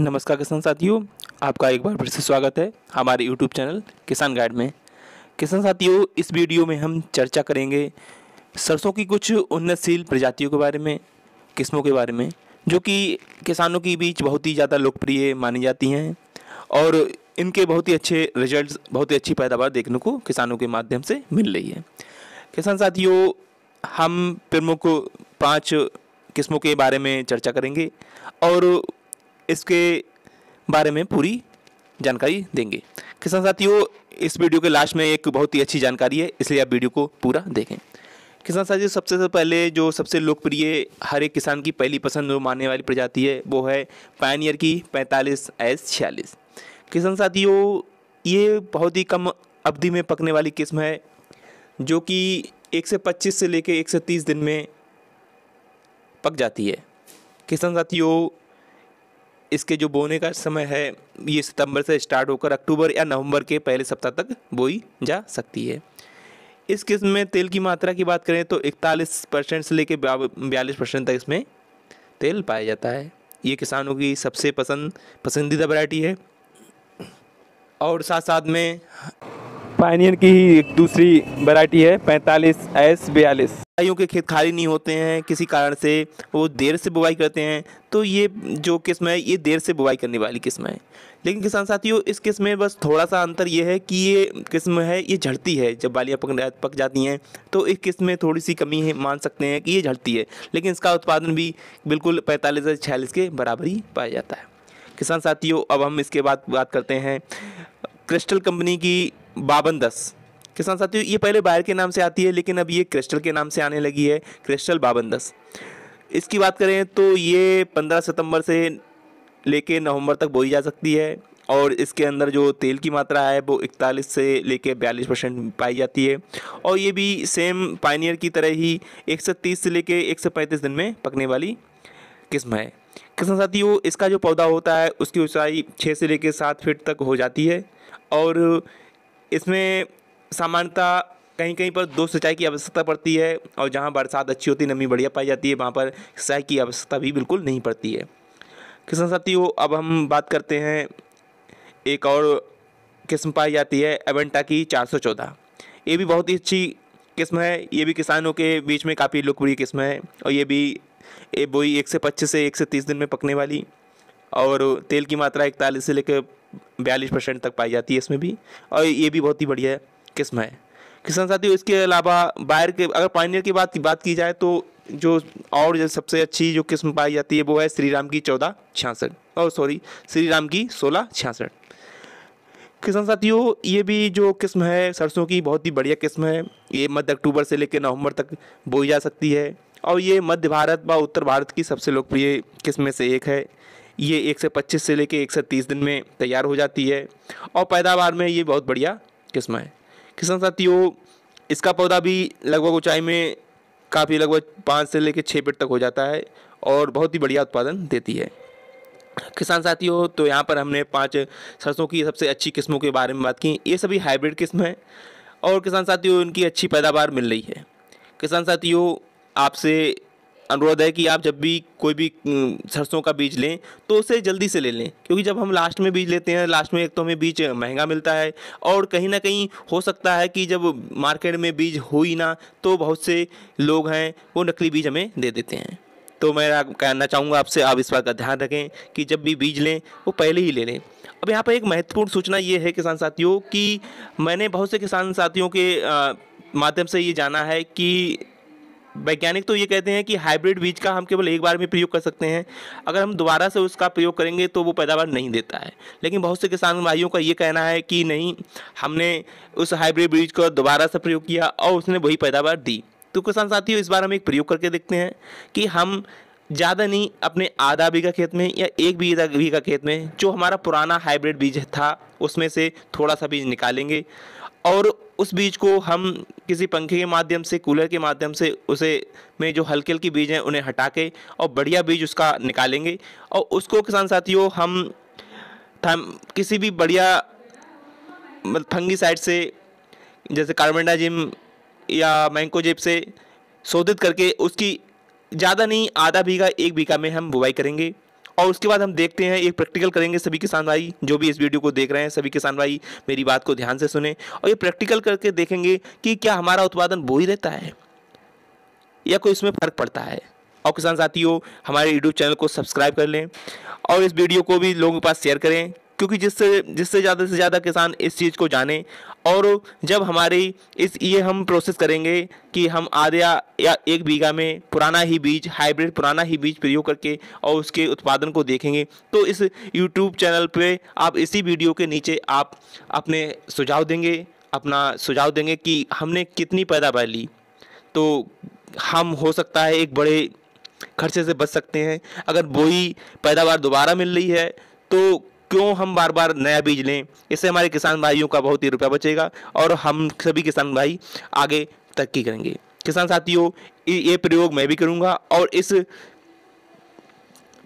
नमस्कार किसान साथियों आपका एक बार फिर से स्वागत है हमारे YouTube चैनल किसान गाइड में किसान साथियों इस वीडियो में हम चर्चा करेंगे सरसों की कुछ उन्नतशील प्रजातियों के बारे में किस्मों के बारे में जो कि किसानों के बीच बहुत ही ज़्यादा लोकप्रिय मानी जाती हैं और इनके बहुत ही अच्छे रिजल्ट बहुत ही अच्छी पैदावार देखने को किसानों के माध्यम से मिल रही है किसान साथियों हम प्रमुख पाँच किस्मों के बारे में चर्चा करेंगे और इसके बारे में पूरी जानकारी देंगे किसान साथियों इस वीडियो के लास्ट में एक बहुत ही अच्छी जानकारी है इसलिए आप वीडियो को पूरा देखें किसान साथियों सबसे सब पहले जो सबसे लोकप्रिय हर एक किसान की पहली पसंद जो मानने वाली प्रजाति है वो है पायनियर की पैंतालीस एस छियालीस किसान साथियों ये बहुत ही कम अवधि में पकने वाली किस्म है जो कि एक से पच्चीस से लेकर एक से तीस दिन में पक जाती है किसान साथियों इसके जो बोने का समय है ये सितंबर से स्टार्ट होकर अक्टूबर या नवंबर के पहले सप्ताह तक बोई जा सकती है इस किस्म में तेल की मात्रा की बात करें तो इकतालीस परसेंट से लेकर बयालीस परसेंट तक इसमें तेल पाया जाता है ये किसानों की सबसे पसंद पसंदीदा वैरायटी है और साथ साथ में पानियन की ही एक दूसरी वैरायटी है पैंतालीस एस बयालीस कईयों के खेत खाली नहीं होते हैं किसी कारण से वो देर से बुआई करते हैं तो ये जो किस्म है ये देर से बुआई करने वाली किस्म है लेकिन किसान साथियों इस किस्म में बस थोड़ा सा अंतर ये है कि ये किस्म है ये झड़ती है जब बालियाँ पक पक जाती हैं तो इस किस्म में थोड़ी सी कमी है मान सकते हैं कि ये झड़ती है लेकिन इसका उत्पादन भी बिल्कुल पैंतालीस से छियालीस के बराबर ही पाया जाता है किसान साथियों अब हम इसके बाद बात करते हैं क्रिस्टल कंपनी की बावन दस किसान साथियों ये पहले बायर के नाम से आती है लेकिन अब ये क्रिस्टल के नाम से आने लगी है क्रिस्टल दस इसकी बात करें तो ये पंद्रह सितंबर से लेके नवंबर तक बोई जा सकती है और इसके अंदर जो तेल की मात्रा है वो इकतालीस से लेके बयालीस परसेंट पाई जाती है और ये भी सेम पाइनियर की तरह ही एक तीस से लेके एक पैंतीस दिन में पकने वाली किस्म है किसान साथियों इसका जो पौधा होता है उसकी ऊंचाई छः से लेके सात फिट तक हो जाती है और इसमें सामान्यतः कहीं कहीं पर दो सिंचाई की आवश्यकता पड़ती है और जहाँ बरसात अच्छी होती नमी बढ़िया पाई जाती है वहाँ पर सिंचाई की आवश्यकता भी बिल्कुल नहीं पड़ती है किसान साथियों अब हम बात करते हैं एक और किस्म पाई जाती है एवेंटा की चार सौ चौदह ये भी बहुत ही अच्छी किस्म है ये भी किसानों के बीच में काफ़ी लोकप्रिय किस्म है और ये भी ये बोई एक से पच्चीस से एक से तीस दिन में पकने वाली और तेल की मात्रा इकतालीस से लेकर बयालीस परसेंट तक पाई जाती है इसमें भी और ये भी बहुत ही बढ़िया है किस्म है किसान साथियों इसके अलावा बायर के अगर पाइनियर की बात की बात की जाए तो जो और जो सबसे अच्छी जो किस्म पाई जाती है वो है श्री राम की चौदह छियासठ और सॉरी श्री राम की सोलह छियासठ किसान साथियों ये भी जो किस्म है सरसों की बहुत ही बढ़िया किस्म है ये मध्य अक्टूबर से लेकर नवंबर तक बोई जा सकती है और ये मध्य भारत व उत्तर भारत की सबसे लोकप्रिय किस्म में से एक है ये एक से पच्चीस से लेकर एक से तीस दिन में तैयार हो जाती है और पैदावार में ये बहुत बढ़िया किस्म है किसान साथियों इसका पौधा भी लगभग ऊंचाई में काफ़ी लगभग पाँच से लेकर छः फीट तक हो जाता है और बहुत ही बढ़िया उत्पादन देती है किसान साथियों तो यहाँ पर हमने पांच सरसों की सबसे अच्छी किस्मों के बारे में बात की ये सभी हाइब्रिड किस्म हैं और किसान साथियों इनकी अच्छी पैदावार मिल रही है किसान साथियों आपसे अनुरोध है कि आप जब भी कोई भी सरसों का बीज लें तो उसे जल्दी से ले लें क्योंकि जब हम लास्ट में बीज लेते हैं लास्ट में एक तो हमें बीज महंगा मिलता है और कहीं ना कहीं हो सकता है कि जब मार्केट में बीज हो ही ना तो बहुत से लोग हैं वो नकली बीज हमें दे देते हैं तो मैं कहना चाहूँगा आपसे आप इस बात का ध्यान रखें कि जब भी बीज लें वो पहले ही ले लें अब यहाँ पर एक महत्वपूर्ण सूचना ये है किसान साथियों कि मैंने बहुत से किसान साथियों के माध्यम से ये जाना है कि वैज्ञानिक तो ये कहते हैं कि हाइब्रिड बीज का हम केवल एक बार में प्रयोग कर सकते हैं अगर हम दोबारा से उसका प्रयोग करेंगे तो वो पैदावार नहीं देता है लेकिन बहुत से किसान भाइयों का ये कहना है कि नहीं हमने उस हाइब्रिड बीज को दोबारा से प्रयोग किया और उसने वही पैदावार दी तो किसान साथियों इस बार हम एक प्रयोग करके देखते हैं कि हम ज़्यादा नहीं अपने आधा बीघा खेत में या एक बीघा बीघा खेत में जो हमारा पुराना हाइब्रिड बीज था उसमें से थोड़ा सा बीज निकालेंगे और उस बीज को हम किसी पंखे के माध्यम से कूलर के माध्यम से उसे में जो हल्के हल्के बीज हैं उन्हें हटा के और बढ़िया बीज उसका निकालेंगे और उसको किसान साथियों हम किसी भी बढ़िया मतलब फंगी साइड से जैसे कार्बेंडाजिम या मैंकोजेब से शोधित करके उसकी ज़्यादा नहीं आधा बीघा एक बीघा में हम बुवाई करेंगे और उसके बाद हम देखते हैं एक प्रैक्टिकल करेंगे सभी किसान भाई जो भी इस वीडियो को देख रहे हैं सभी किसान भाई मेरी बात को ध्यान से सुने और ये प्रैक्टिकल करके देखेंगे कि क्या हमारा उत्पादन वो ही रहता है या कोई इसमें फ़र्क पड़ता है और किसान साथियों हमारे यूट्यूब चैनल को सब्सक्राइब कर लें और इस वीडियो को भी लोगों के पास शेयर करें क्योंकि जिससे जिससे ज़्यादा से ज़्यादा किसान इस चीज़ को जाने और जब हमारी इस ये हम प्रोसेस करेंगे कि हम आधे या एक बीघा में पुराना ही बीज हाइब्रिड पुराना ही बीज प्रयोग करके और उसके उत्पादन को देखेंगे तो इस यूट्यूब चैनल पे आप इसी वीडियो के नीचे आप अपने सुझाव देंगे अपना सुझाव देंगे कि हमने कितनी पैदावार ली तो हम हो सकता है एक बड़े खर्चे से बच सकते हैं अगर वही पैदावार दोबारा मिल रही है तो क्यों हम बार बार नया बीज लें इससे हमारे किसान भाइयों का बहुत ही रुपया बचेगा और हम सभी किसान भाई आगे तरक्की करेंगे किसान साथियों ये प्रयोग मैं भी करूँगा और इस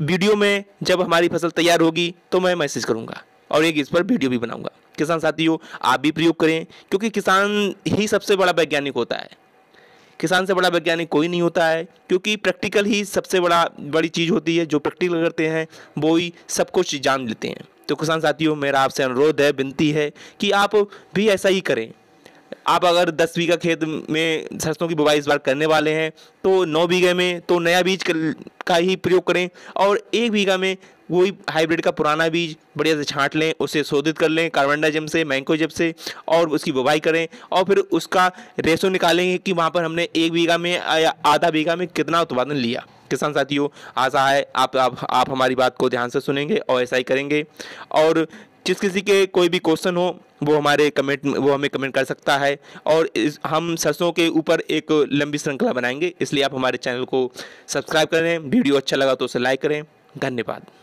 वीडियो में जब हमारी फसल तैयार होगी तो मैं मैसेज करूँगा और एक इस पर वीडियो भी बनाऊँगा किसान साथियों आप भी प्रयोग करें क्योंकि किसान ही सबसे बड़ा वैज्ञानिक होता है किसान से बड़ा वैज्ञानिक कोई नहीं होता है क्योंकि प्रैक्टिकल ही सबसे बड़ा बड़ी चीज़ होती है जो प्रैक्टिकल करते हैं वो ही सब कुछ जान लेते हैं तो किसान साथियों मेरा आपसे अनुरोध है विनती है कि आप भी ऐसा ही करें आप अगर दस बीघा खेत में सरसों की बुवाई इस बार करने वाले हैं तो नौ बीघे में तो नया बीज का ही प्रयोग करें और एक बीघा में वही हाइब्रिड का पुराना बीज बढ़िया से छांट लें उसे शोधित कर लें कार्बन डाइजम से मैंकोजिप से और उसकी बुवाई करें और फिर उसका रेशो निकालेंगे कि वहाँ पर हमने एक बीघा में या आधा बीघा में कितना उत्पादन लिया किसान साथियों आशा है आप आप आप हमारी बात को ध्यान से सुनेंगे और ऐसा ही करेंगे और जिस किसी के कोई भी क्वेश्चन हो वो हमारे कमेंट वो हमें कमेंट कर सकता है और इस, हम सरसों के ऊपर एक लंबी श्रृंखला बनाएंगे इसलिए आप हमारे चैनल को सब्सक्राइब करें वीडियो अच्छा लगा तो उसे लाइक करें धन्यवाद